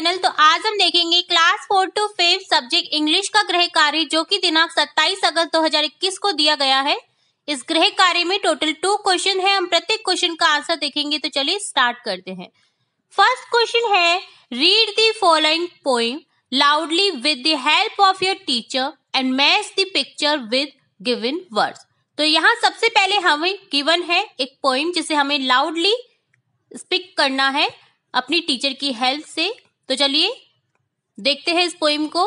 channel तो आज हम देखेंगे class four to fifth subject English का गृह कार्य जो कि दिनांक 27 अगस्त 2021 को दिया गया है इस गृह कार्य में टोटल टू क्वेश्चन है हम प्रत्येक क्वेश्चन का आंसर देखेंगे तो चलिए स्टार्ट करते हैं फर्स्ट क्वेश्चन है read the following poem loudly with help of your teacher and match the picture with given word तो यहाँ सबसे पहले हमें गिवन है एक पोइम जिसे हमें लाउडली स्पीक करना है अपनी टीचर की हेल्प से तो चलिए देखते हैं इस पोइम को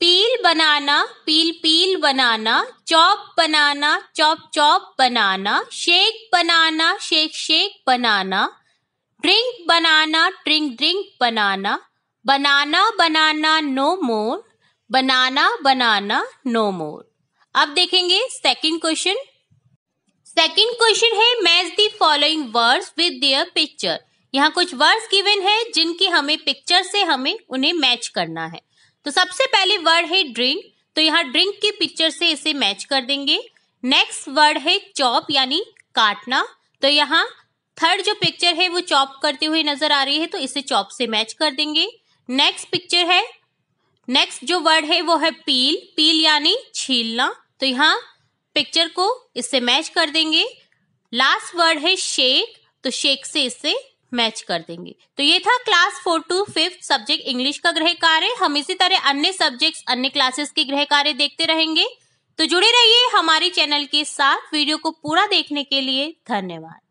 peel banana peel peel banana chop banana chop chop banana shake banana shake shake banana drink banana drink drink banana banana banana no more banana banana no more अब देखेंगे सेकंड क्वेश्चन सेकंड क्वेश्चन है match the following words with their picture यहाँ कुछ words given है जिनकी हमें picture से हमें उन्हें मैच करना है तो सबसे पहले वर्ड है ड्रिंक तो यहाँ ड्रिंक की पिक्चर से इसे मैच कर देंगे नेक्स्ट वर्ड है चॉप यानी काटना तो यहाँ थर्ड जो पिक्चर है वो चॉप करते हुए नजर आ रही है तो इसे चॉप से मैच कर देंगे नेक्स्ट पिक्चर है नेक्स्ट जो वर्ड है वो है पील पील यानी छीलना तो यहाँ पिक्चर को इससे मैच कर देंगे लास्ट वर्ड है शेक तो शेक से इसे मैच कर देंगे तो ये था class four to fifth subject English का गृह कार्य हम इसी तरह अन्य सब्जेक्ट्स अन्य क्लासेस के गृह कार्य देखते रहेंगे तो जुड़े रहिए हमारे चैनल के साथ वीडियो को पूरा देखने के लिए धन्यवाद